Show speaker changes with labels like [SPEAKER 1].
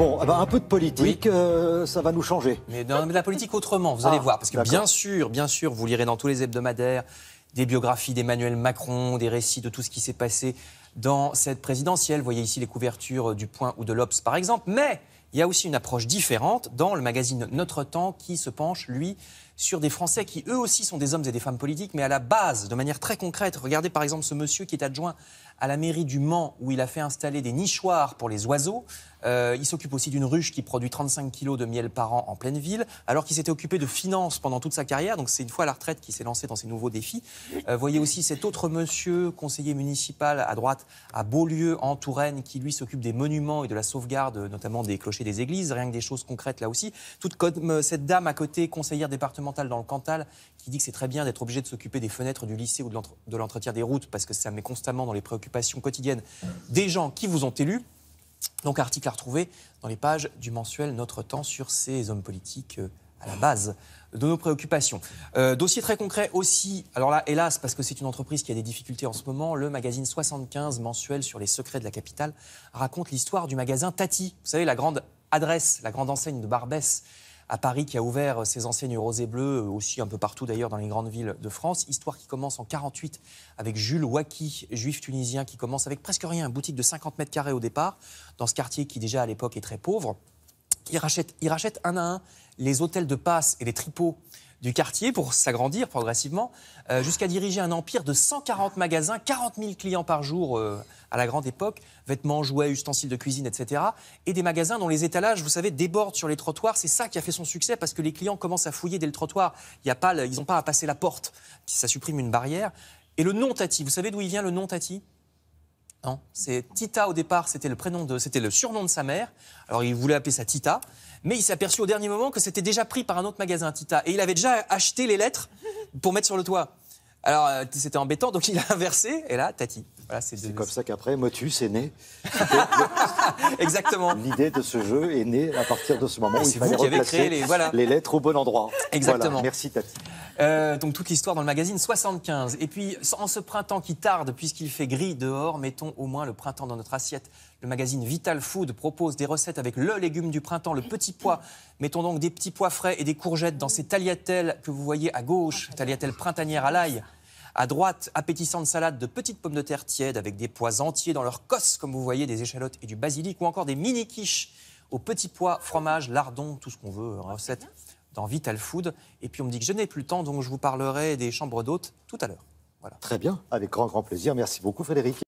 [SPEAKER 1] Bon, ah bah, un peu de politique, euh, ça va nous changer. Mais de, la politique autrement, vous allez ah, voir. Parce que bien sûr, bien sûr, vous lirez dans tous les hebdomadaires des biographies d'Emmanuel Macron, des récits de tout ce qui s'est passé dans cette présidentielle. Vous voyez ici les couvertures euh, du Point ou de l'Obs, par exemple. Mais il y a aussi une approche différente dans le magazine Notre Temps qui se penche, lui, sur des Français qui, eux aussi, sont des hommes et des femmes politiques, mais à la base, de manière très concrète. Regardez par exemple ce monsieur qui est adjoint à la mairie du Mans, où il a fait installer des nichoirs pour les oiseaux. Euh, il s'occupe aussi d'une ruche qui produit 35 kilos de miel par an en pleine ville, alors qu'il s'était occupé de finances pendant toute sa carrière. Donc c'est une fois à la retraite qu'il s'est lancé dans ces nouveaux défis. Euh, voyez aussi cet autre monsieur, conseiller municipal à droite, à Beaulieu, en Touraine, qui lui s'occupe des monuments et de la sauvegarde, notamment des clochers des églises. Rien que des choses concrètes là aussi. Tout comme euh, cette dame à côté, conseillère départementale dans le Cantal qui dit que c'est très bien d'être obligé de s'occuper des fenêtres du lycée ou de l'entretien des routes parce que ça met constamment dans les préoccupations quotidiennes des gens qui vous ont élus. Donc article à retrouver dans les pages du mensuel Notre Temps sur ces hommes politiques euh, à la base de nos préoccupations. Euh, dossier très concret aussi, alors là, hélas, parce que c'est une entreprise qui a des difficultés en ce moment, le magazine 75 mensuel sur les secrets de la capitale raconte l'histoire du magasin Tati. Vous savez, la grande adresse, la grande enseigne de Barbès à Paris qui a ouvert euh, ses enseignes rose et bleue, euh, aussi un peu partout d'ailleurs dans les grandes villes de France. Histoire qui commence en 48 avec Jules Waki, juif tunisien, qui commence avec presque rien, une boutique de 50 mètres carrés au départ, dans ce quartier qui déjà à l'époque est très pauvre. Il rachète, il rachète un à un les hôtels de passe et les tripots du quartier pour s'agrandir progressivement, euh, jusqu'à diriger un empire de 140 magasins, 40 000 clients par jour à la grande époque, vêtements, jouets, ustensiles de cuisine, etc. Et des magasins dont les étalages, vous savez, débordent sur les trottoirs. C'est ça qui a fait son succès parce que les clients commencent à fouiller dès le trottoir. Il y a pas, ils n'ont pas à passer la porte. Ça supprime une barrière. Et le nom Tati, vous savez d'où il vient le nom Tati non, c'est Tita au départ, c'était le prénom de, c'était le surnom de sa mère. Alors il voulait appeler ça Tita, mais il s'est aperçu au dernier moment que c'était déjà pris par un autre magasin Tita et il avait déjà acheté les lettres pour mettre sur le toit. Alors, euh, c'était embêtant, donc il a inversé, et là, Tati. c'est comme ça qu'après, Motus est né. Exactement. L'idée de ce jeu est née à partir de ce moment ah, où il fallait replacer les... lettres au bon endroit. Exactement. Merci, Tati. Euh, donc, toute l'histoire dans le magazine 75. Et puis, en ce printemps qui tarde, puisqu'il fait gris dehors, mettons au moins le printemps dans notre assiette. Le magazine Vital Food propose des recettes avec le légume du printemps, le petit pois. Mettons donc des petits pois frais et des courgettes dans ces tagliatelles que vous voyez à gauche, ah, tagliatelles printanières à l'ail. À droite, appétissante salade de petites pommes de terre tièdes avec des pois entiers dans leur cosse, comme vous voyez, des échalotes et du basilic, ou encore des mini quiches aux petits pois, fromage, lardons, tout ce qu'on veut, ah, recette dans Vital Food. Et puis on me dit que je n'ai plus le temps, donc je vous parlerai des chambres d'hôtes tout à l'heure. Voilà. Très bien, avec grand grand plaisir. Merci beaucoup Frédéric.